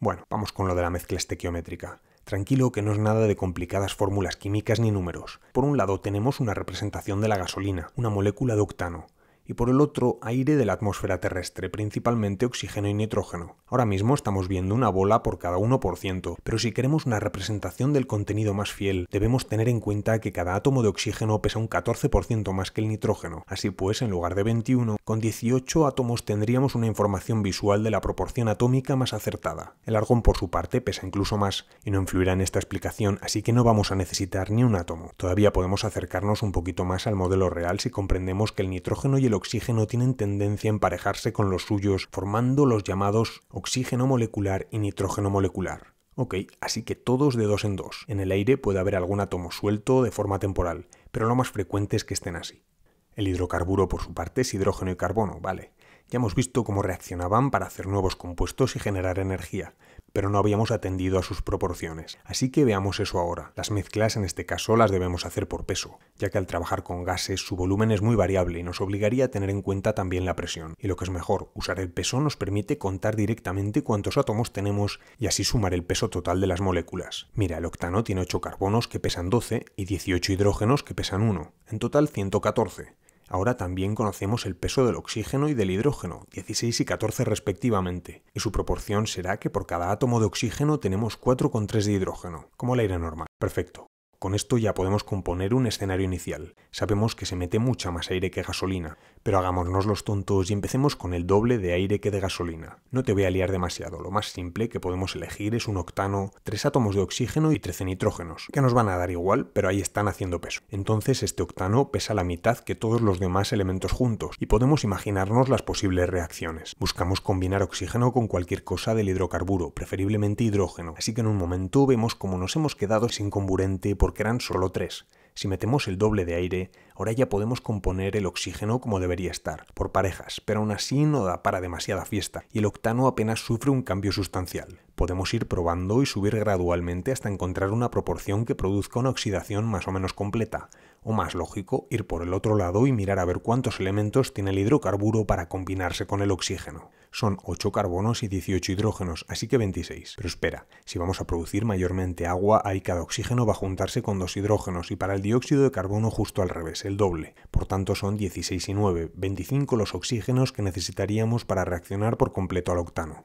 Bueno, vamos con lo de la mezcla estequiométrica. Tranquilo que no es nada de complicadas fórmulas químicas ni números. Por un lado tenemos una representación de la gasolina, una molécula de octano y por el otro aire de la atmósfera terrestre, principalmente oxígeno y nitrógeno. Ahora mismo estamos viendo una bola por cada 1%, pero si queremos una representación del contenido más fiel, debemos tener en cuenta que cada átomo de oxígeno pesa un 14% más que el nitrógeno. Así pues, en lugar de 21, con 18 átomos tendríamos una información visual de la proporción atómica más acertada. El argón por su parte pesa incluso más y no influirá en esta explicación, así que no vamos a necesitar ni un átomo. Todavía podemos acercarnos un poquito más al modelo real si comprendemos que el nitrógeno y el oxígeno tienen tendencia a emparejarse con los suyos, formando los llamados oxígeno molecular y nitrógeno molecular. Ok, así que todos de dos en dos. En el aire puede haber algún átomo suelto de forma temporal, pero lo más frecuente es que estén así. El hidrocarburo, por su parte, es hidrógeno y carbono, vale, ya hemos visto cómo reaccionaban para hacer nuevos compuestos y generar energía, pero no habíamos atendido a sus proporciones. Así que veamos eso ahora. Las mezclas en este caso las debemos hacer por peso, ya que al trabajar con gases su volumen es muy variable y nos obligaría a tener en cuenta también la presión. Y lo que es mejor, usar el peso nos permite contar directamente cuántos átomos tenemos y así sumar el peso total de las moléculas. Mira, el octano tiene 8 carbonos que pesan 12 y 18 hidrógenos que pesan 1, en total 114 Ahora también conocemos el peso del oxígeno y del hidrógeno, 16 y 14 respectivamente, y su proporción será que por cada átomo de oxígeno tenemos 4,3 de hidrógeno, como el aire normal. Perfecto. Con esto ya podemos componer un escenario inicial. Sabemos que se mete mucha más aire que gasolina, pero hagámonos los tontos y empecemos con el doble de aire que de gasolina. No te voy a liar demasiado, lo más simple que podemos elegir es un octano, tres átomos de oxígeno y 13 nitrógenos, que nos van a dar igual, pero ahí están haciendo peso. Entonces este octano pesa la mitad que todos los demás elementos juntos, y podemos imaginarnos las posibles reacciones. Buscamos combinar oxígeno con cualquier cosa del hidrocarburo, preferiblemente hidrógeno, así que en un momento vemos cómo nos hemos quedado sin comburente por porque eran solo tres. Si metemos el doble de aire, ahora ya podemos componer el oxígeno como debería estar, por parejas, pero aún así no da para demasiada fiesta, y el octano apenas sufre un cambio sustancial. Podemos ir probando y subir gradualmente hasta encontrar una proporción que produzca una oxidación más o menos completa, o más lógico, ir por el otro lado y mirar a ver cuántos elementos tiene el hidrocarburo para combinarse con el oxígeno. Son 8 carbonos y 18 hidrógenos, así que 26. Pero espera, si vamos a producir mayormente agua, ahí cada oxígeno va a juntarse con dos hidrógenos y para el dióxido de carbono justo al revés, el doble. Por tanto son 16 y 9, 25 los oxígenos que necesitaríamos para reaccionar por completo al octano.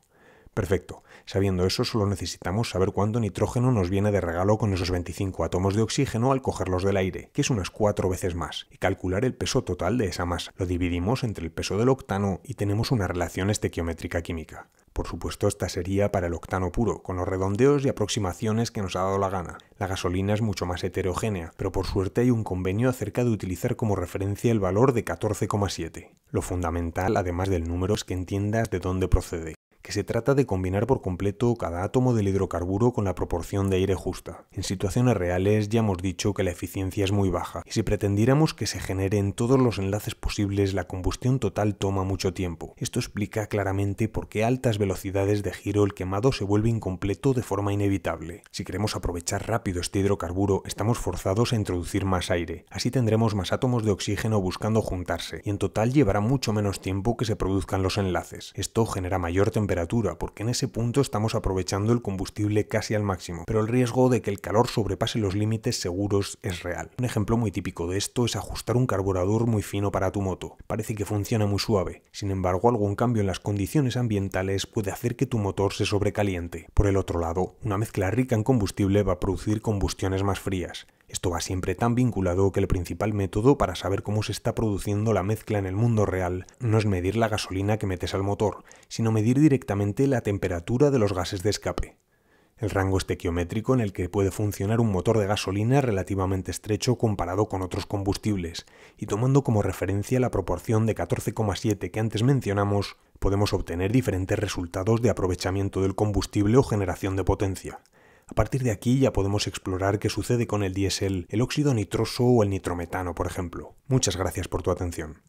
Perfecto. Sabiendo eso, solo necesitamos saber cuánto nitrógeno nos viene de regalo con esos 25 átomos de oxígeno al cogerlos del aire, que es unas cuatro veces más, y calcular el peso total de esa masa. Lo dividimos entre el peso del octano y tenemos una relación estequiométrica química. Por supuesto, esta sería para el octano puro, con los redondeos y aproximaciones que nos ha dado la gana. La gasolina es mucho más heterogénea, pero por suerte hay un convenio acerca de utilizar como referencia el valor de 14,7. Lo fundamental, además del número, es que entiendas de dónde procede que se trata de combinar por completo cada átomo del hidrocarburo con la proporción de aire justa. En situaciones reales ya hemos dicho que la eficiencia es muy baja, y si pretendiéramos que se generen todos los enlaces posibles, la combustión total toma mucho tiempo. Esto explica claramente por qué a altas velocidades de giro el quemado se vuelve incompleto de forma inevitable. Si queremos aprovechar rápido este hidrocarburo, estamos forzados a introducir más aire. Así tendremos más átomos de oxígeno buscando juntarse, y en total llevará mucho menos tiempo que se produzcan los enlaces. Esto genera mayor temperatura porque en ese punto estamos aprovechando el combustible casi al máximo, pero el riesgo de que el calor sobrepase los límites seguros es real. Un ejemplo muy típico de esto es ajustar un carburador muy fino para tu moto. Parece que funciona muy suave, sin embargo algún cambio en las condiciones ambientales puede hacer que tu motor se sobrecaliente. Por el otro lado, una mezcla rica en combustible va a producir combustiones más frías, esto va siempre tan vinculado que el principal método para saber cómo se está produciendo la mezcla en el mundo real no es medir la gasolina que metes al motor, sino medir directamente la temperatura de los gases de escape. El rango estequiométrico en el que puede funcionar un motor de gasolina es relativamente estrecho comparado con otros combustibles, y tomando como referencia la proporción de 14,7 que antes mencionamos, podemos obtener diferentes resultados de aprovechamiento del combustible o generación de potencia. A partir de aquí ya podemos explorar qué sucede con el diésel, el óxido nitroso o el nitrometano, por ejemplo. Muchas gracias por tu atención.